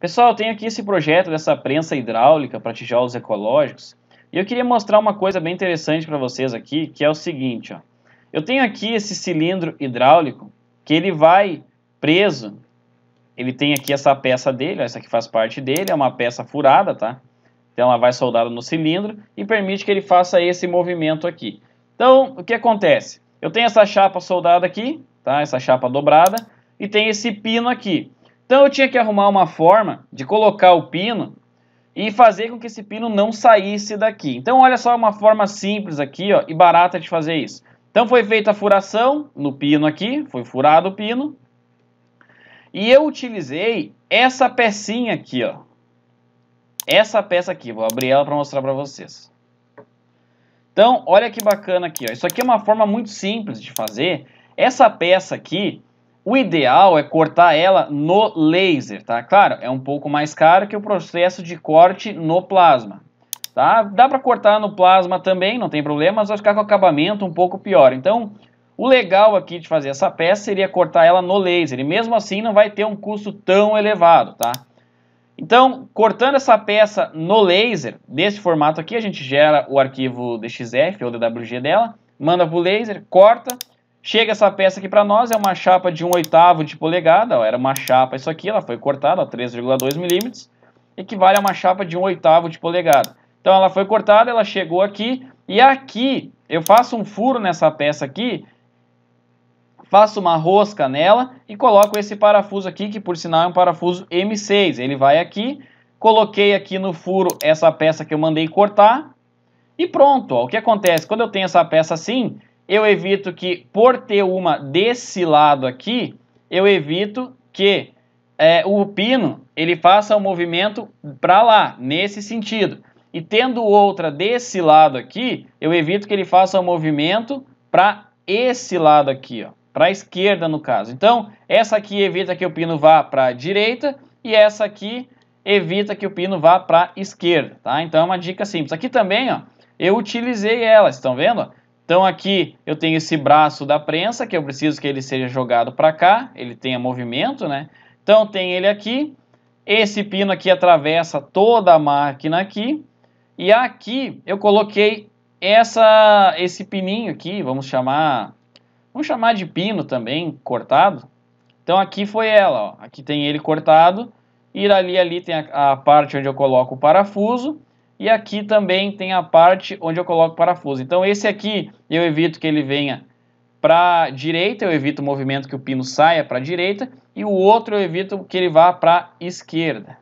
Pessoal, eu tenho aqui esse projeto dessa prensa hidráulica para tijolos ecológicos e eu queria mostrar uma coisa bem interessante para vocês aqui, que é o seguinte, ó. Eu tenho aqui esse cilindro hidráulico que ele vai preso, ele tem aqui essa peça dele, ó, essa que faz parte dele, é uma peça furada, tá? Então ela vai soldada no cilindro e permite que ele faça esse movimento aqui. Então, o que acontece? Eu tenho essa chapa soldada aqui, tá? Essa chapa dobrada e tem esse pino aqui. Então eu tinha que arrumar uma forma de colocar o pino e fazer com que esse pino não saísse daqui. Então olha só uma forma simples aqui ó, e barata de fazer isso. Então foi feita a furação no pino aqui, foi furado o pino. E eu utilizei essa pecinha aqui, ó. Essa peça aqui, vou abrir ela para mostrar para vocês. Então, olha que bacana aqui, ó. Isso aqui é uma forma muito simples de fazer. Essa peça aqui, o ideal é cortar ela no laser, tá? Claro, é um pouco mais caro que o processo de corte no plasma, tá? Dá para cortar no plasma também, não tem problema, mas vai ficar com acabamento um pouco pior. Então, o legal aqui de fazer essa peça seria cortar ela no laser, e mesmo assim não vai ter um custo tão elevado, tá? Então, cortando essa peça no laser, desse formato aqui, a gente gera o arquivo DXF ou DWG dela, manda pro laser, corta, Chega essa peça aqui para nós, é uma chapa de um oitavo de polegada, ó, era uma chapa isso aqui, ela foi cortada, 3,2 milímetros, equivale a uma chapa de um oitavo de polegada. Então ela foi cortada, ela chegou aqui, e aqui eu faço um furo nessa peça aqui, faço uma rosca nela e coloco esse parafuso aqui, que por sinal é um parafuso M6. Ele vai aqui, coloquei aqui no furo essa peça que eu mandei cortar e pronto. Ó, o que acontece? Quando eu tenho essa peça assim, eu evito que, por ter uma desse lado aqui, eu evito que é, o pino ele faça o um movimento para lá, nesse sentido. E tendo outra desse lado aqui, eu evito que ele faça o um movimento para esse lado aqui, para a esquerda no caso. Então, essa aqui evita que o pino vá para a direita e essa aqui evita que o pino vá para a esquerda, tá? Então é uma dica simples. Aqui também, ó, eu utilizei ela, estão vendo? Então aqui eu tenho esse braço da prensa, que eu preciso que ele seja jogado para cá, ele tenha movimento, né? Então tem ele aqui, esse pino aqui atravessa toda a máquina aqui, e aqui eu coloquei essa, esse pininho aqui, vamos chamar, vamos chamar de pino também, cortado. Então aqui foi ela, ó. aqui tem ele cortado, e ali, ali tem a, a parte onde eu coloco o parafuso, e aqui também tem a parte onde eu coloco o parafuso. Então esse aqui eu evito que ele venha para direita, eu evito o movimento que o pino saia para direita e o outro eu evito que ele vá para esquerda.